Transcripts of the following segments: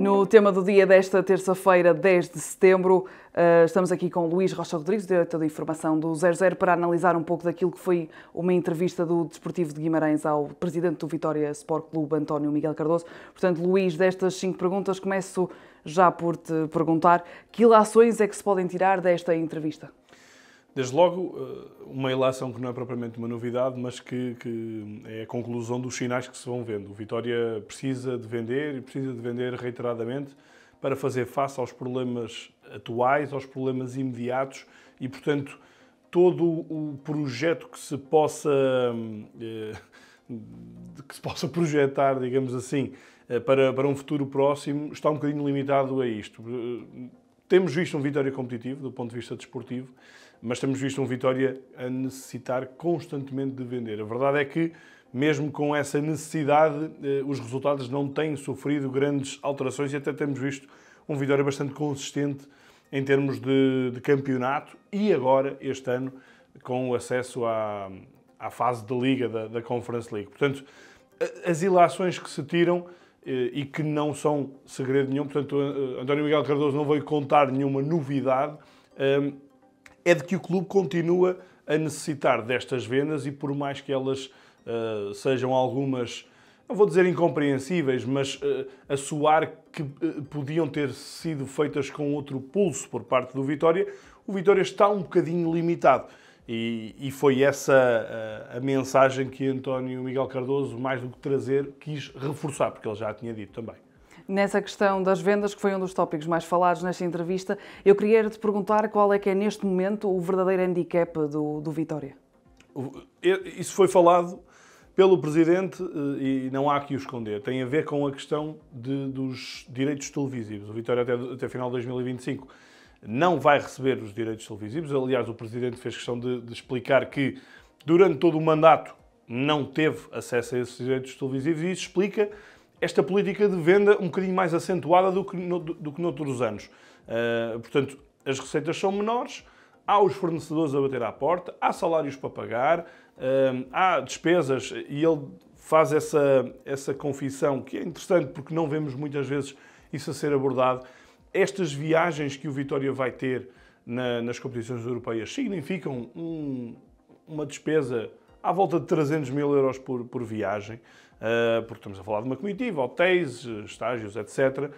No tema do dia desta terça-feira, 10 de setembro, eh, estamos aqui com Luís Rocha Rodrigues, diretor de informação do 00, para analisar um pouco daquilo que foi uma entrevista do Desportivo de Guimarães ao presidente do Vitória Sport Clube, António Miguel Cardoso. Portanto, Luís, destas cinco perguntas, começo já por te perguntar que lações é que se podem tirar desta entrevista? Desde logo, eh, uma eleição que não é propriamente uma novidade, mas que, que, é a conclusão dos sinais que se vão vendo. O Vitória precisa de vender e precisa de vender reiteradamente para fazer face aos problemas atuais, aos problemas imediatos e, portanto, todo o projeto que se possa eh, que se possa projetar, digamos assim, eh, para, para um futuro próximo, está um bocadinho limitado a isto. Temos visto um Vitória competitivo do ponto de vista desportivo mas temos visto um Vitória a necessitar constantemente de vender. A verdade é que, mesmo com essa necessidade, eh, os resultados não têm sofrido grandes alterações e até temos visto um Vitória bastante consistente em termos de, de campeonato e agora, este ano, com o acesso à, à fase de liga da, da Conference League. Portanto, as ilações que se tiram eh, e que não são segredo nenhum. Portanto, eh, António Miguel Cardoso não veio contar nenhuma novidade é de que o clube continua a necessitar destas vendas e por mais que elas uh, sejam algumas, não vou dizer incompreensíveis, mas uh, a soar que uh, podiam ter sido feitas com outro pulso por parte do Vitória, o Vitória está um bocadinho limitado. E, e foi essa a, a mensagem que António Miguel Cardoso, mais do que trazer, quis reforçar, porque ele já a tinha dito também nessa questão das vendas, que foi um dos tópicos mais falados nesta entrevista, eu queria te perguntar qual é que é neste momento o verdadeiro handicap do, do Vitória. Isso foi falado pelo Presidente eh, e não há que o esconder. Tem a ver com a questão de, dos direitos televisivos. O Vitória, até, até final de 2025, não vai receber os direitos televisivos. Aliás, o Presidente fez questão de, de explicar que, durante todo o mandato, não teve acesso a esses direitos televisivos e isso explica esta política de venda um bocadinho mais acentuada do que, no, do que noutros anos. Uh, portanto, as receitas são menores, há os fornecedores a bater à porta, há salários para pagar, uh, há despesas e ele faz essa, essa confissão, que é interessante porque não vemos muitas vezes isso a ser abordado. Estas viagens que o Vitória vai ter na, nas competições europeias significam um, uma despesa à volta de 300 mil euros por, por viagem, ah, porque estamos a falar de uma comitiva, hotéis, estágios, etc.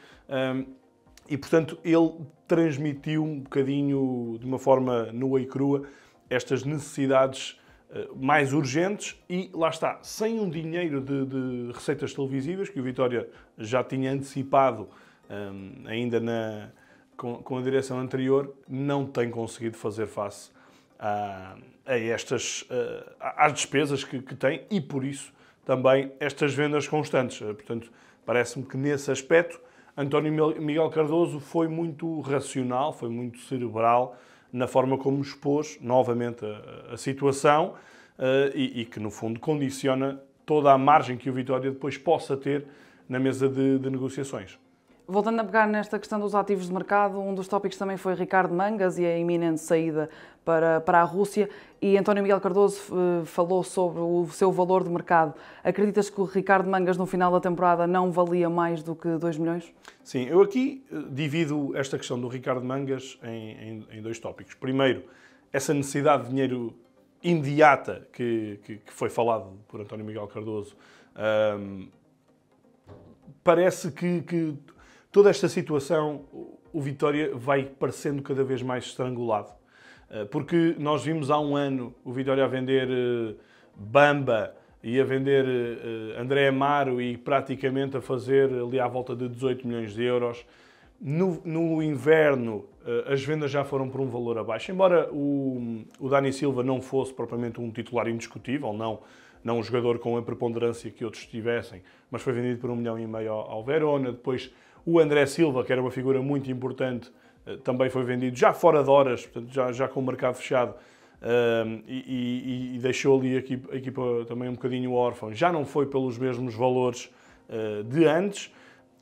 E, portanto, ele transmitiu um bocadinho, de uma forma nua e crua, estas necessidades ah, mais urgentes e, lá está, sem um dinheiro de, de receitas televisivas, que o Vitória já tinha antecipado ainda na, com, com a direção anterior, não tem conseguido fazer face ah, a, estas, ah, às despesas que, que tem e, por isso, também estas vendas constantes. Ah, portanto, parece-me que nesse aspecto António Miguel Cardoso foi muito racional, foi muito cerebral na forma como expôs novamente a, a situação e, e, que, no fundo, condiciona toda a margem que o Vitória depois possa ter na mesa de, de negociações. Voltando a pegar nesta questão dos ativos de mercado, um dos tópicos também foi Ricardo Mangas e a iminente saída para, para a Rússia e António Miguel Cardoso uh, falou sobre o seu valor de mercado. Acreditas que o Ricardo Mangas no final da temporada não valia mais do que 2 milhões? Sim, eu aqui eh, divido esta questão do Ricardo Mangas em, em, em dois tópicos. Primeiro, essa necessidade de dinheiro imediata que, que, que foi falado por António Miguel Cardoso. Um, ehm, parece que, que Toda esta situação, o Vitória vai parecendo cada vez mais estrangulado. Eh, porque nós vimos há um ano o Vitória a vender eh, Bamba e a vender eh, André Amaro e praticamente a fazer ali à volta de 18 milhões de euros. No, no, inverno, as vendas já foram por um valor abaixo, embora o, o Dani Silva não fosse propriamente um titular indiscutível, não, não um jogador com a preponderância que outros tivessem, mas foi vendido por um milhão e meio ao, ao Verona, depois o André Silva, que era uma figura muito importante, eh, também foi vendido já fora de horas, portanto, já, já com o mercado fechado, ehm, e, e, e, deixou ali a equipa, a equipa, também um bocadinho órfã. Já não foi pelos mesmos valores eh, de antes.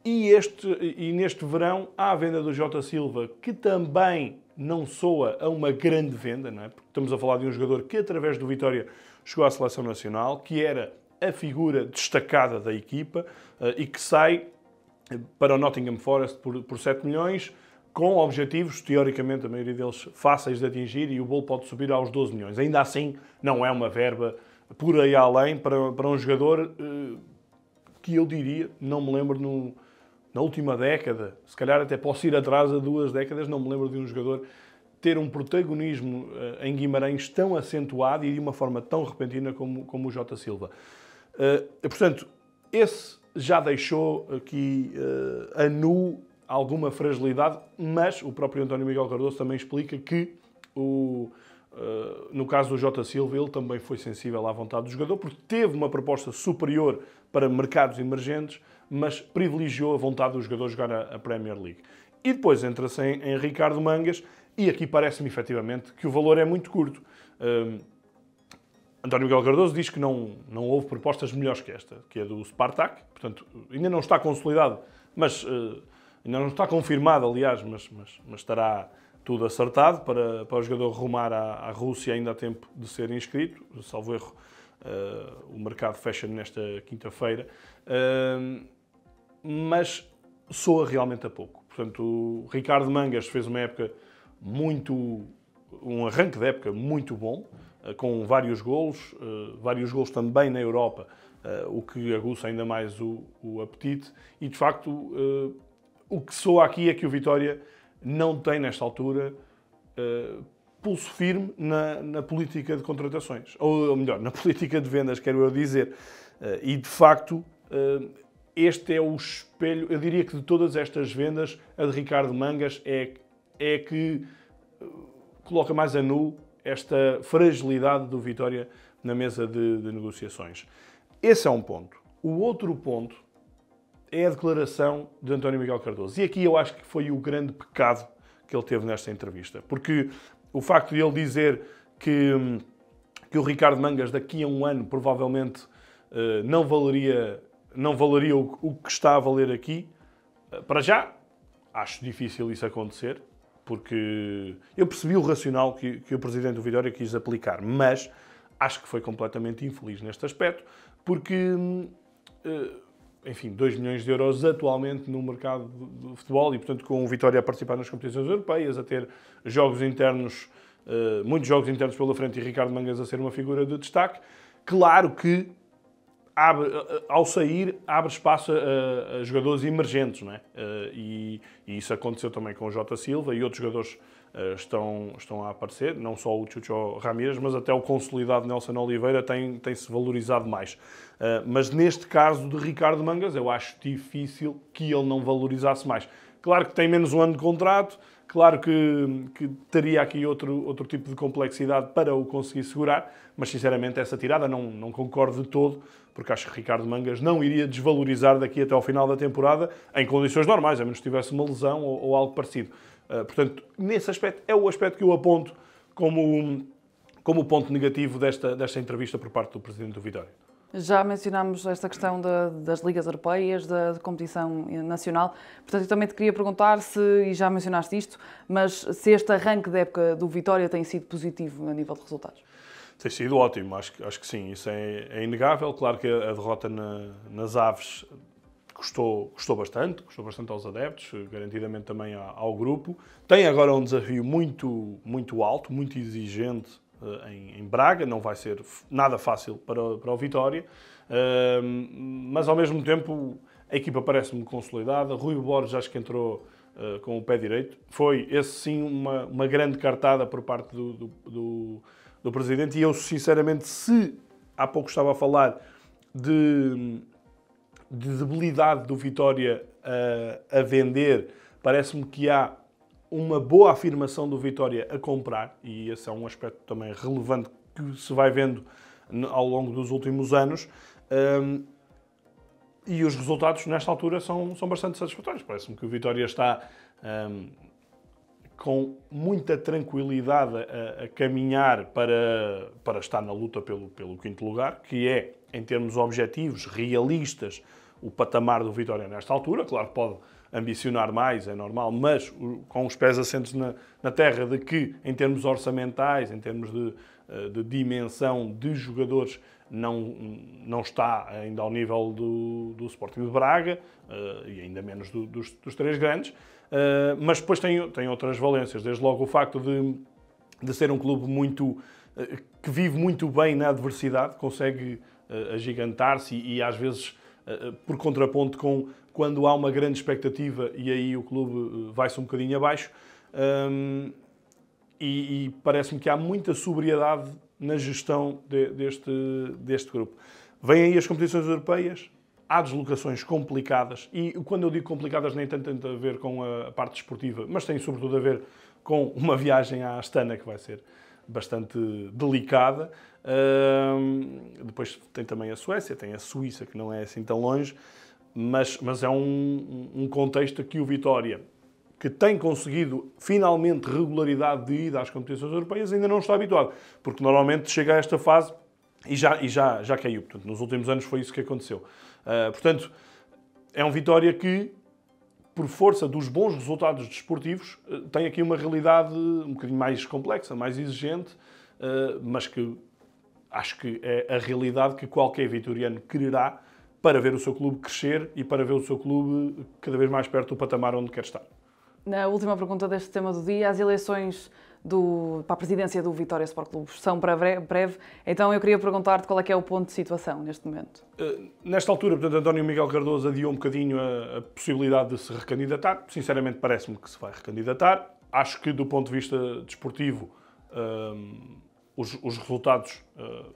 E, este, e neste verão há a venda do Jota Silva, que também não soa a uma grande venda, não é? porque estamos a falar de um jogador que, através do Vitória, chegou à seleção nacional, que era a figura destacada da equipa eh, e que sai para o Nottingham Forest por, por 7 milhões, com objetivos, teoricamente, a maioria deles fáceis de atingir e o bolo pode subir aos 12 milhões. Ainda assim, não é uma verba por aí além para, para um jogador eh, que eu diria, não me lembro no, na última década, se calhar até posso ir atrás a duas décadas, não me lembro de um jogador ter um protagonismo eh, em Guimarães tão acentuado e de uma forma tão repentina como, como o Jota Silva. Uh, portanto, esse já deixou aqui uh, a nu alguma fragilidade, mas o próprio António Miguel Cardoso também explica que o, uh, no caso do Jota Silva ele também foi sensível à vontade do jogador porque teve uma proposta superior para mercados emergentes, mas privilegiou a vontade do jogador jogar a, a Premier League. E depois entra-se em, em, Ricardo Mangas e aqui parece-me efetivamente que o valor é muito curto. Uh, António Miguel Cardoso diz que não, não houve propostas melhores que esta, que é do Spartak. Portanto, ainda não está consolidado, mas uh, ainda não está confirmado, aliás, mas, mas, mas estará tudo acertado para, para o jogador rumar à, à Rússia ainda a tempo de ser inscrito, salvo erro. Uh, o mercado fecha nesta quinta-feira, uh, mas soa realmente a pouco. Portanto, o Ricardo Mangas fez uma época muito. um arranque de época muito bom. Eh, com vários golos, eh, vários golos também na Europa, eh, o que aguça ainda mais o, o apetite. E de facto, o que soa aqui é que o Vitória não tem, nesta altura, pulso firme na, na política de contratações. Ou, ou, melhor, na política de vendas, quero eu dizer. E de facto, este é o espelho, eu diria que de todas estas vendas, a de Ricardo Mangas é, é que coloca mais a nu esta fragilidade do Vitória na mesa de, de negociações. Esse é um ponto. O outro ponto é a declaração de António Miguel Cardoso. E aqui eu acho que foi o grande pecado que ele teve nesta entrevista. Porque o facto de ele dizer que, que o Ricardo Mangas daqui a um ano provavelmente eh, não valeria, não valeria o, o que está a valer aqui, eh, para já, acho difícil isso acontecer porque eu percebi o racional que, que o presidente do Vitória quis aplicar, mas acho que foi completamente infeliz neste aspecto, porque, eh, enfim, 2 milhões de euros atualmente no mercado de futebol e, portanto, com o Vitória a participar nas competições europeias, a ter jogos internos, eh, muitos jogos internos pela frente e Ricardo Mangas a ser uma figura de destaque, claro que abre, eh, eh, ao sair, abre espaço a, a jogadores emergentes, não é? Eh, e, e, isso aconteceu também com o Jota Silva e outros jogadores estão, estão a aparecer, não só o Chucho Ramírez, mas até o consolidado Nelson Oliveira tem, tem se valorizado mais. Mas neste caso de Ricardo Mangas, eu acho difícil que ele não valorizasse mais. Claro que tem menos um ano de contrato, Claro que, que, teria aqui outro, outro tipo de complexidade para o conseguir segurar, mas sinceramente essa tirada não, não concordo de todo, porque acho que Ricardo Mangas não iria desvalorizar daqui até ao final da temporada em condições normais, a menos que tivesse uma lesão ou, ou algo parecido. Uh, portanto, nesse aspecto, é o aspecto que eu aponto como, como ponto negativo desta, desta entrevista por parte do Presidente do Vitória. Já mencionámos esta questão das ligas europeias, da competição nacional. Portanto, eu também te queria perguntar se, e já mencionaste isto, mas se este arranque da época do Vitória tem sido positivo a nível de resultados. Tem sido ótimo, acho, acho que sim, isso é, é inegável. Claro que a, a derrota na, nas aves custou, custou bastante, custou bastante aos adeptos, garantidamente também ao, ao grupo. Tem agora um desafio muito, muito alto, muito exigente uh, em, em, Braga, não vai ser nada fácil para, para o Vitória, uh, mas ao mesmo tempo a equipa parece-me consolidada. Rui Borges acho que entrou uh, com o pé direito. Foi, esse sim, uma, uma grande cartada por parte do, do, do do Presidente. E eu, sinceramente, se há pouco estava a falar de, de debilidade do Vitória a, eh, a vender, parece-me que há uma boa afirmação do Vitória a comprar, e esse é um aspecto também relevante que se vai vendo ao longo dos últimos anos. Um, ehm, e os resultados, nesta altura, são, são bastante satisfatórios. Parece-me que o Vitória está um, ehm, com muita tranquilidade a, a, caminhar para, para estar na luta pelo, pelo quinto lugar, que é, em termos objetivos, realistas, o patamar do Vitória nesta altura. Claro que pode ambicionar mais, é normal, mas com os pés assentos na, na terra de que, em termos orçamentais, em termos de, eh, de dimensão de jogadores não, não está ainda ao nível do, do Sporting de Braga eh, e ainda menos do, dos, dos, três grandes, eh, mas depois tem, tem outras valências, desde logo o facto de, de ser um clube muito que vive muito bem na adversidade, consegue agigantar-se e, e, às vezes por contraponto com quando há uma grande expectativa e aí o clube vai-se um bocadinho abaixo. Ehm, e, e parece-me que há muita sobriedade na gestão de, deste, deste grupo. Vêm aí as competições europeias, há deslocações complicadas, e quando eu digo complicadas nem tanto tem a ver com a parte esportiva, mas tem sobretudo a ver com uma viagem à Astana que vai ser bastante delicada. Uh, depois tem também a Suécia, tem a Suíça, que não é assim tão longe, mas, mas é um, um contexto que o Vitória que tem conseguido finalmente regularidade de ida às competições europeias, ainda não está habituado, porque normalmente chega a esta fase e já, e já, já caiu. Portanto, nos últimos anos foi isso que aconteceu. Uh, portanto, é um Vitória que, por força dos bons resultados desportivos, ah, tem aqui uma realidade um bocadinho mais complexa, mais exigente, uh, mas que acho que é a realidade que qualquer vitoriano quererá para ver o seu clube crescer e para ver o seu clube cada vez mais perto do patamar onde quer estar. Na última pergunta deste tema do dia, as eleições do, para a presidência do Vitória Sport Clube são para breve, então eu queria perguntar-te qual é que é o ponto de situação neste momento. Eh, nesta altura, portanto, António Miguel Cardoso adiou um bocadinho a, a possibilidade de se recandidatar. Sinceramente, parece-me que se vai recandidatar. Acho que, do ponto de vista desportivo, ehm, os, os, resultados uh,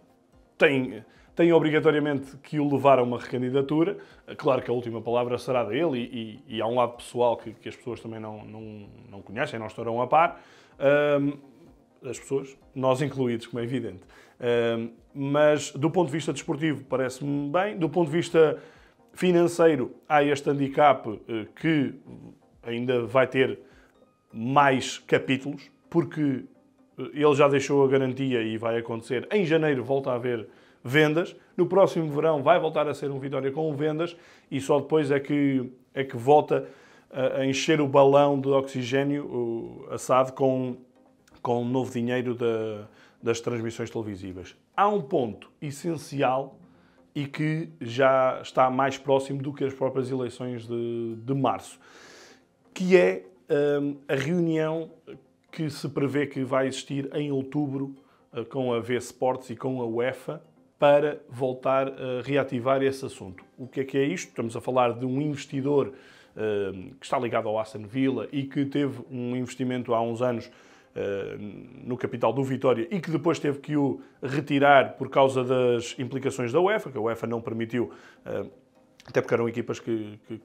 têm tem obrigatoriamente que o levar a uma recandidatura. Claro que a última palavra será dele e, e, e há um lado pessoal que, que as pessoas também não, não, não, conhecem, não estarão a par. Um, as pessoas, nós incluídos, como é evidente. Um, mas do ponto de vista desportivo parece-me bem. Do ponto de vista financeiro, há este handicap eh, que ainda vai ter mais capítulos, porque eh, ele já deixou a garantia e vai acontecer. Em janeiro volta a haver vendas. No próximo verão vai voltar a ser um Vitória com vendas e só depois é que, é que volta a encher o balão de oxigênio assado com, com novo dinheiro da, das transmissões televisivas. Há um ponto essencial e que já está mais próximo do que as próprias eleições de, de março, que é hum, a reunião que se prevê que vai existir em outubro eh, com a V Sports e com a UEFA para voltar a reativar esse assunto. O que é que é isto? Estamos a falar de um investidor eh, que está ligado ao Aston Villa e que teve um investimento há uns anos eh, no capital do Vitória e que depois teve que o retirar por causa das implicações da UEFA, que a UEFA não permitiu, eh, até porque eram equipas que, que,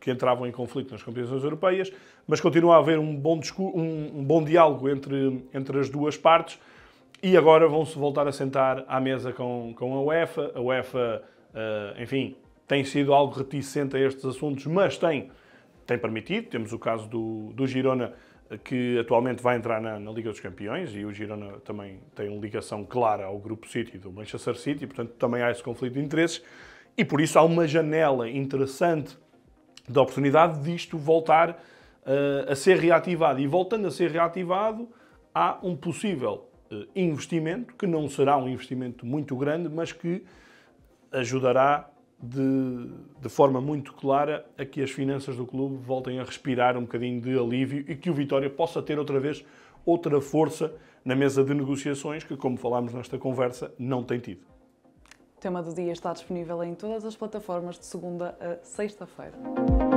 que entravam em conflito nas competições europeias, mas continua a haver um bom, um, um bom diálogo entre, entre as duas partes e agora vão-se voltar a sentar à mesa com, com a UEFA. A UEFA, uh, enfim, tem sido algo reticente a estes assuntos, mas tem, tem permitido. Temos o caso do, do Girona, eh, que atualmente vai entrar na, na, Liga dos Campeões, e o Girona também tem uma ligação clara ao Grupo City do Manchester City, portanto também há esse conflito de interesses. E por isso há uma janela interessante da oportunidade disto voltar uh, a ser reativado. E voltando a ser reativado, há um possível eh, investimento, que não será um investimento muito grande, mas que ajudará de, de, forma muito clara a que as finanças do clube voltem a respirar um bocadinho de alívio e que o Vitória possa ter outra vez outra força na mesa de negociações que, como falámos nesta conversa, não tem tido. O tema do dia está disponível em todas as plataformas de segunda a sexta-feira.